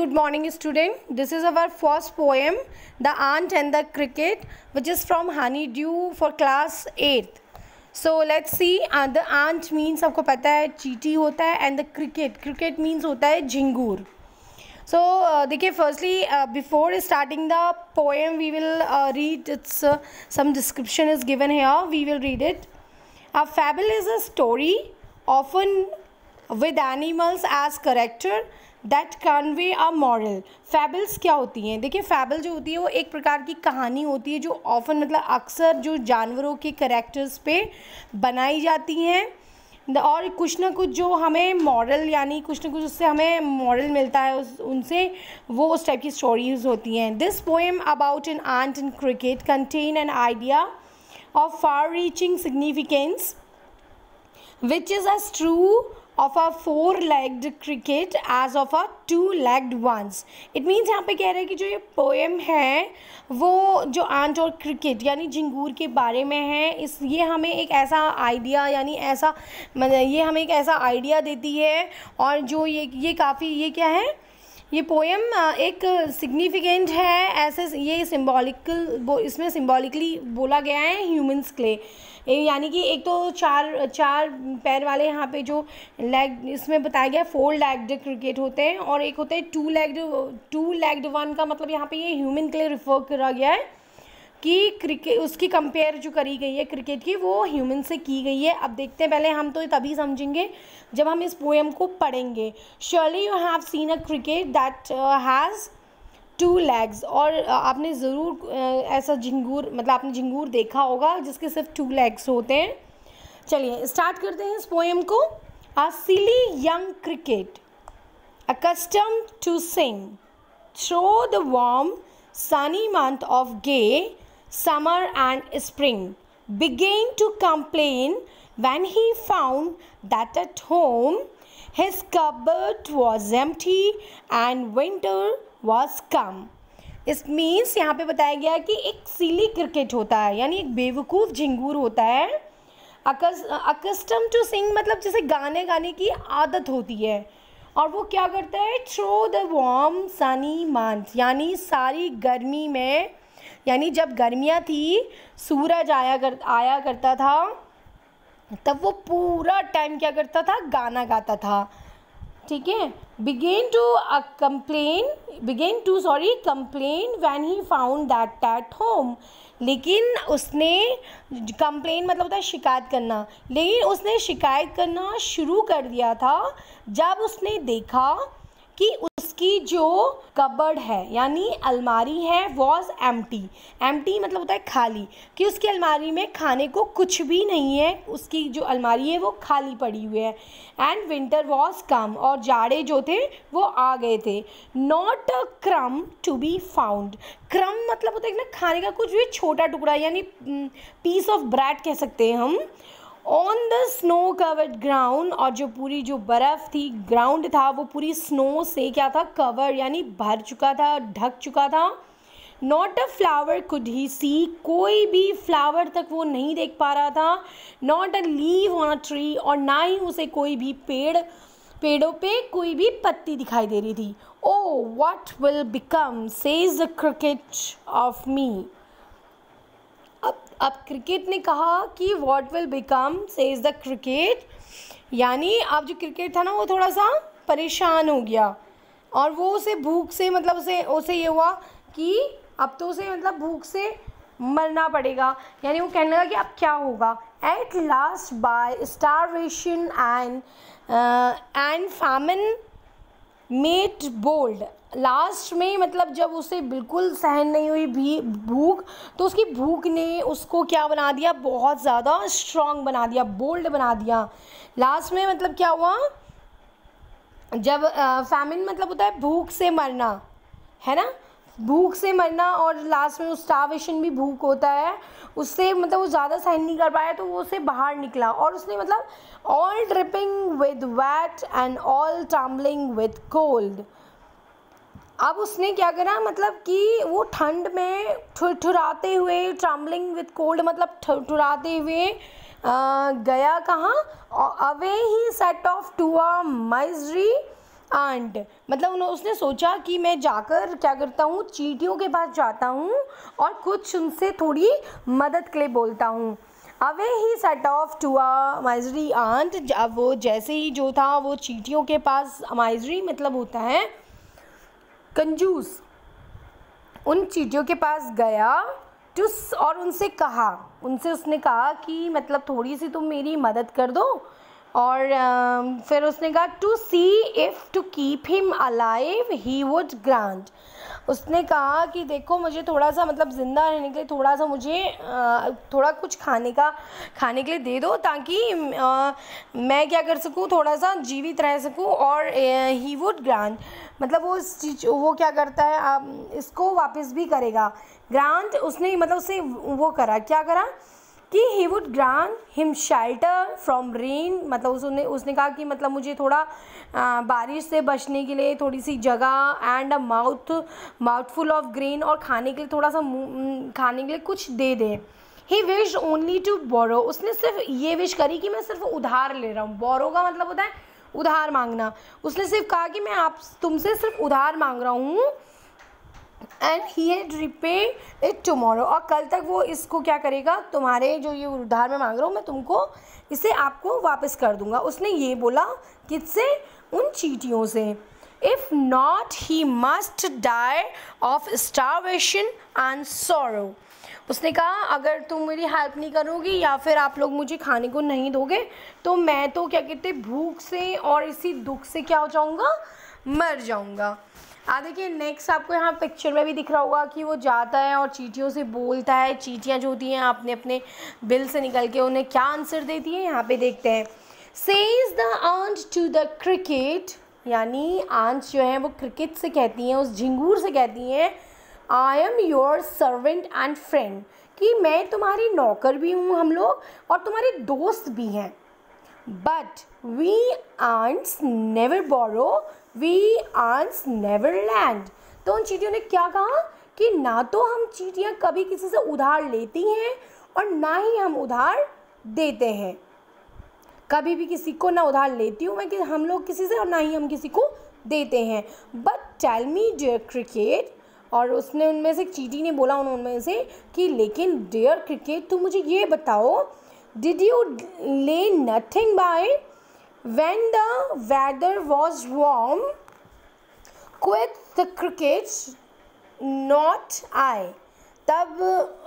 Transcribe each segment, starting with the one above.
good morning student this is our first poem the ant and the cricket which is from honeydew for class 8th so let's see uh, the ant means आपको पता है चीटी होता है and the cricket cricket means होता है jingur. so uh, firstly uh, before starting the poem we will uh, read its uh, some description is given here we will read it a fable is a story often with animals as character that convey a moral fables क्या होती हैं देखिए फैबल जो होती है वो एक प्रकार की कहानी होती है जो ऑफन मतलब अक्सर जो जानवरों के करेक्टर्स पे बनाई जाती हैं और कुछ ना कुछ जो हमें मॉरल यानी कुछ ना कुछ उससे हमें मॉरल मिलता है उस उनसे वो उस टाइप की स्टोरीज होती हैं this poem about an ant in cricket contain an idea of far reaching significance which is as true of a four legged cricket as of a two legged ones it means यहाँ पे कह रहे हैं कि जो ये poem है वो जो आंट और क्रिकेट यानी झिंगूर के बारे में है इस ये हमें एक ऐसा आइडिया यानी ऐसा मतलब ये हमें एक ऐसा आइडिया देती है और जो ये ये काफ़ी ये क्या है ये पोएम एक सिग्निफिकेंट है ऐसे ये सिम्बॉलिकल इसमें सिम्बॉलिकली बोला गया है ह्यूमंस क्ले यानी कि एक तो चार चार पैर वाले यहाँ पे जो लेग इसमें बताया गया फोर लेग्ड क्रिकेट होते हैं और एक होते हैं two legged two legged one का मतलब यहाँ पे ये ह्यूमन क्ले रिफर करा गया है कि क्रिकेट उसकी कंपेयर जो करी गई है क्रिकेट की वो ह्यूमन से की गई है अब देखते हैं पहले हम तो तभी समझेंगे जब हम इस पोएम को पढ़ेंगे surely you have seen a cricket that has two legs और uh, आपने ज़रूर uh, ऐसा झिंगूर मतलब आपने झिंगूर देखा होगा जिसके सिर्फ टू लेग्स होते हैं चलिए स्टार्ट करते हैं इस पोएम को a silly young cricket accustomed to sing through the warm sunny month of gay summer and spring, began to complain when he found that at home his cupboard was empty and winter was come. इस means यहाँ पे बताया गया कि एक सीली cricket होता है यानी एक बेवकूफ़ झिंगूर होता है अकस्टम टू सिंग मतलब जैसे गाने गाने की आदत होती है और वो क्या करता है through the warm sunny month यानी सारी गर्मी में यानी जब गर्मियाँ थी सूरज आया कर आया करता था तब वो पूरा टाइम क्या करता था गाना गाता था ठीक है began to a complain began to sorry complain when he found that at home लेकिन उसने कंप्लेन मतलब होता है शिकायत करना लेकिन उसने शिकायत करना शुरू कर दिया था जब उसने देखा कि उसकी जो कबर्ड है यानी अलमारी है वॉज एम्प्टी एम्प्टी मतलब होता है खाली कि उसकी अलमारी में खाने को कुछ भी नहीं है उसकी जो अलमारी है वो खाली पड़ी हुई है एंड विंटर वॉज कम और जाड़े जो थे वो आ गए थे नॉट अ क्रम टू बी फाउंड क्रम मतलब होता है ना खाने का कुछ भी छोटा टुकड़ा यानी पीस ऑफ ब्रेड कह सकते हैं हम on the snow covered ground और जो पूरी जो बर्फ़ थी ग्राउंड था वो पूरी स्नो से क्या था कवर यानी भर चुका था ढक चुका था not a flower could he see कोई भी फ्लावर तक वो नहीं देख पा रहा था not a leaf on a tree और ना ही उसे कोई भी पेड़ पेड़ों पे कोई भी पत्ती दिखाई दे रही थी oh what will become says the cricket of me अब अब क्रिकेट ने कहा कि what will become says the cricket यानी अब जो क्रिकेट था ना वो थोड़ा सा परेशान हो गया और वो उसे भूख से मतलब उसे उसे ये हुआ कि अब तो उसे मतलब भूख से मरना पड़ेगा यानी वो कहने लगा कि अब क्या होगा at last by starvation and and famine made bold लास्ट में मतलब जब उसे बिल्कुल सहन नहीं हुई भी भूख तो उसकी भूख ने उसको क्या बना दिया बहुत ज़्यादा स्ट्रांग बना दिया बोल्ड बना दिया लास्ट में मतलब क्या हुआ जब फैमिन मतलब होता है भूख से मरना है ना भूख से मरना और लास्ट में स्टावेशन भी भूख होता है उससे मतलब वो ज़्यादा सहन नहीं कर पाया तो वो उससे बाहर निकला और उसने मतलब all dripping with wet and all trembling with cold अब उसने क्या करा मतलब कि वो ठंड में ठुरठुराते हुए ट्रम्बलिंग विथ कोल्ड मतलब ठुरठुराते हुए आ, गया कहाँ away he set off to a miserly ant मतलब उन्होंने उसने सोचा कि मैं जाकर क्या करता हूँ चीटियों के पास जाता हूँ और कुछ उनसे थोड़ी मदद के लिए बोलता हूँ away he set off to a miserly ant अब वो जैसे ही जो था वो चीटियों के पास माइजरी मतलब होता है कंजूस उन चीटियों के पास गया टूस और उनसे कहा उनसे उसने कहा कि मतलब थोड़ी सी तुम मेरी मदद कर दो और फिर उसने कहा to see if to keep him alive he would grant उसने कहा कि देखो मुझे थोड़ा सा मतलब ज़िंदा रहने के लिए थोड़ा सा मुझे थोड़ा कुछ खाने का खाने के लिए दे दो ताकि मैं क्या कर सकूँ थोड़ा सा जीवित रह सकूँ और ही वुड ग्रांट मतलब वो इस चीज वो क्या करता है इसको वापस भी करेगा ग्रांट उसने मतलब उसने वो करा क्या करा कि he would grant him shelter from rain मतलब उसने उसने कहा कि मतलब मुझे थोड़ा आ, बारिश से बचने के लिए थोड़ी सी जगह and a mouth mouthful of grain और खाने के लिए थोड़ा सा खाने के लिए कुछ दे दें he wish only to borrow उसने सिर्फ ये विश करी कि मैं सिर्फ उधार ले रहा हूँ बोरो का मतलब होता है उधार मांगना उसने सिर्फ कहा कि मैं आप तुमसे सिर्फ उधार मांग रहा हूँ and he had repay it tomorrow और कल तक वो इसको क्या करेगा तुम्हारे जो ये उधार में मांग रहा हूँ मैं तुमको इसे आपको वापस कर दूँगा उसने ये बोला किससे उन चीटियों से if not he must die of starvation and sorrow उसने कहा अगर तुम मेरी हेल्प नहीं करोगी या फिर आप लोग मुझे खाने को नहीं दोगे तो मैं तो क्या कहते भूख से और इसी दुख से क्या हो जाऊँगा मर जाऊँगा आ हाँ, देखिए नेक्स्ट आपको यहाँ पिक्चर में भी दिख रहा होगा कि वो जाता है और चीटियों से बोलता है चीटियाँ जो होती हैं आपने अपने बिल से निकल के उन्हें क्या आंसर देती है यहाँ पे देखते हैं says the ant to the cricket यानी आंट जो है वो क्रिकेट से कहती हैं उस झिंगूर से कहती हैं I am your servant and friend कि मैं तुम्हारी नौकर भी हूँ हम लोग और तुम्हारे दोस्त भी हैं but we ants never borrow we ants never lend तो उन चीटियों ने क्या कहा कि ना तो हम चीटियाँ कभी किसी से उधार लेती हैं और ना ही हम उधार देते हैं कभी भी किसी को ना उधार लेती हूँ मैं कि हम लोग किसी से और ना ही हम किसी को देते हैं but tell me dear cricket और उसने उनमें से चीटी ने बोला उनमें से कि लेकिन डियर क्रिकेट तुम मुझे ये बताओ did you lay nothing by When the weather was warm, quit the cricket not I. तब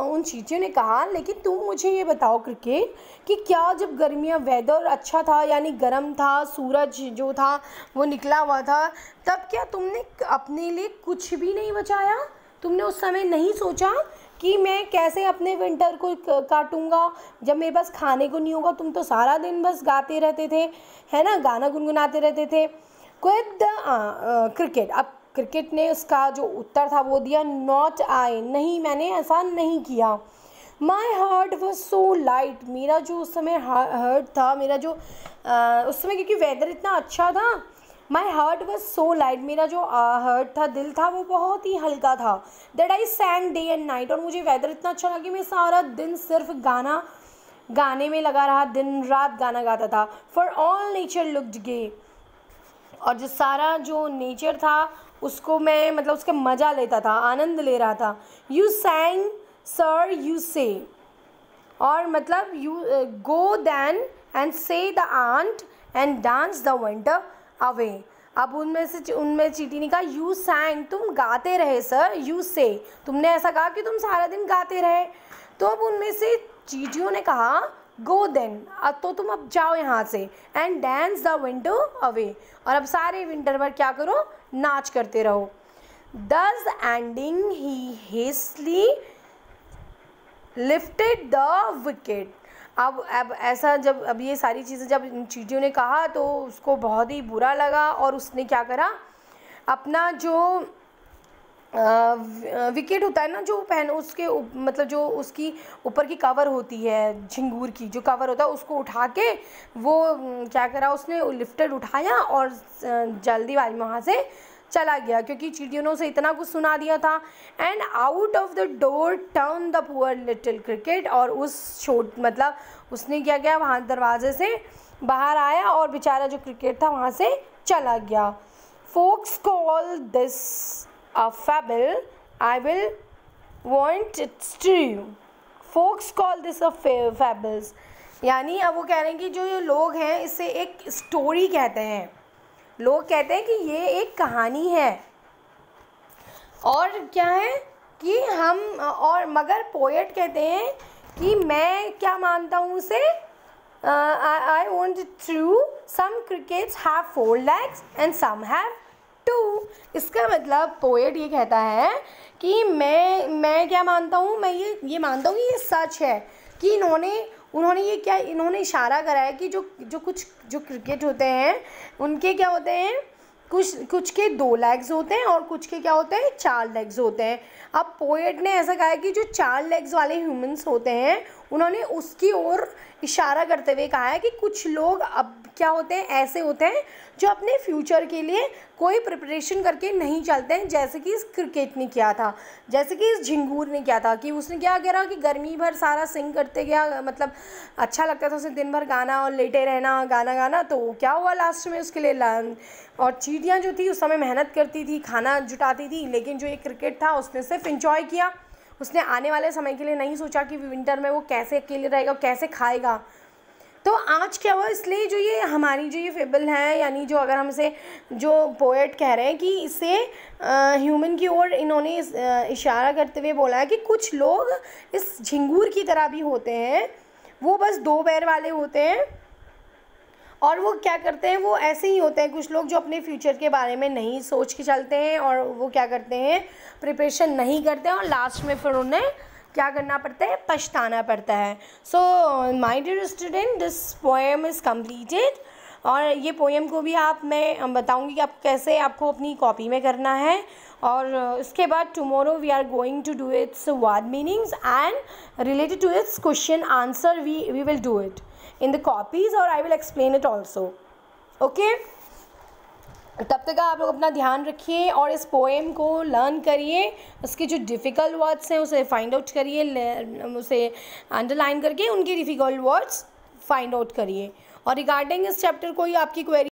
उन चीटियों ने कहा लेकिन तुम मुझे ये बताओ क्रिकेट कि क्या जब गर्मियाँ वेदर अच्छा था यानी गर्म था सूरज जो था वो निकला हुआ था तब क्या तुमने अपने लिए कुछ भी नहीं बचाया तुमने उस समय नहीं सोचा कि मैं कैसे अपने विंटर को काटूंगा जब मेरे पास खाने को नहीं होगा तुम तो सारा दिन बस गाते रहते थे है ना गाना गुनगुनाते रहते थे क्विद क्रिकेट अब क्रिकेट ने उसका जो उत्तर था वो दिया नॉट आई नहीं मैंने ऐसा नहीं किया my heart was so light मेरा जो उस समय हार्ट था मेरा जो आ, उस समय क्योंकि वेदर इतना अच्छा था my heart was so light मेरा जो हार्ट था दिल था वो बहुत ही हल्का था that I sang day and night और मुझे वेदर इतना अच्छा लगा कि मैं सारा दिन सिर्फ गाना गाने में लगा रहा दिन रात गाना गाता था for all nature looked gay और जो सारा जो नेचर था उसको मैं मतलब उसका मज़ा लेता था आनंद ले रहा था यू सैंग सर यू से और मतलब you go then and say the ant and dance the winter away अब उनमें से उनमें चीटी ने कहा यू सैंग तुम गाते रहे सर यू से तुमने ऐसा कहा कि तुम सारा दिन गाते रहे तो अब उनमें से चीटियों ने कहा गो देन अब तो तुम अब जाओ यहाँ से and dance the winter away और अब सारे विंटर पर क्या करो नाच करते रहो thus ending he hastily lifted the wicket अब अब ऐसा जब अब ये सारी चीज़ें जब इन चीज़ों ने कहा तो उसको बहुत ही बुरा लगा और उसने क्या करा अपना जो विकेट होता है ना जो पहन उसके उप, मतलब जो उसकी ऊपर की कवर होती है झिंगूर की जो कवर होता है उसको उठा के वो क्या करा उसने लिफ्टेड उठाया और जल्दी वाली वहाँ से चला गया क्योंकि ने से इतना कुछ सुना दिया था and out of the door turn the poor little cricket और उस छोट मतलब उसने क्या किया वहाँ दरवाजे से बाहर आया और बेचारा जो क्रिकेट था वहाँ से चला गया folks call this a fable I will want its you folks call this a fables यानी अब वो कह रहे हैं कि जो ये लोग हैं इसे एक स्टोरी कहते हैं लोग कहते हैं कि ये एक कहानी है और क्या है कि हम और मगर पोएट कहते हैं कि मैं क्या मानता हूँ उसे I want through some crickets have four legs and some have two इसका मतलब पोएट ये कहता है कि मैं मैं क्या मानता हूँ मैं ये ये मानता हूँ कि ये सच है कि इन्होंने उन्होंने ये क्या इन्होंने इशारा करा है कि जो जो कुछ जो क्रिकेट होते हैं उनके क्या होते हैं कुछ कुछ के दो लेग्स होते हैं और कुछ के क्या होते हैं चार लेग्स होते हैं अब पोएट ने ऐसा कहा है कि जो चार लेग्स वाले ह्यूमंस होते हैं उन्होंने उसकी ओर इशारा करते हुए कहा है कि कुछ लोग अब क्या होते हैं ऐसे होते हैं जो अपने फ्यूचर के लिए कोई प्रिपरेशन करके नहीं चलते हैं जैसे कि इस क्रिकेट ने किया था जैसे कि इस झिंगूर ने किया था कि उसने क्या करा कि गर्मी भर सारा सिंग करते गया मतलब अच्छा लगता था उसे दिन भर गाना और लेटे रहना गाना गाना तो क्या हुआ लास्ट में उसके लिए और चीटियाँ जो थी उस समय मेहनत करती थी खाना जुटाती थी लेकिन जो ये क्रिकेट था उसने सिर्फ इंजॉय किया उसने आने वाले समय के लिए नहीं सोचा कि विंटर में वो कैसे अकेले रहेगा कैसे खाएगा तो आज क्या हुआ इसलिए जो ये हमारी जो ये फेबल है यानी जो अगर हम इसे जो पोएट कह रहे हैं कि इसे ह्यूमन की ओर इन्होंने इशारा करते हुए बोला है कि कुछ लोग इस झिंगूर की तरह भी होते हैं वो बस दो पैर वाले होते हैं और वो क्या करते हैं वो ऐसे ही होते हैं कुछ लोग जो अपने फ्यूचर के बारे में नहीं सोच के चलते हैं और वो क्या करते हैं प्रिपरेशन नहीं करते हैं और लास्ट में फिर उन्हें क्या करना पड़ता है पछताना पड़ता है so my dear student this poem is completed और ये पोएम को भी आप मैं बताऊंगी कि आप कैसे आपको अपनी कॉपी में करना है और इसके बाद tomorrow we are going to do its word meanings and related to its question answer we we will do it in the copies और I will explain it also okay तब तक आप लोग अपना ध्यान रखिए और इस पोएम को लर्न करिए उसके जो डिफ़िकल्ट वर्ड्स हैं उसे फाइंड आउट करिए उसे अंडरलाइन करके उनके डिफ़िकल्ट वर्ड्स फाइंड आउट करिए और रिगार्डिंग इस चैप्टर कोई आपकी क्वेरी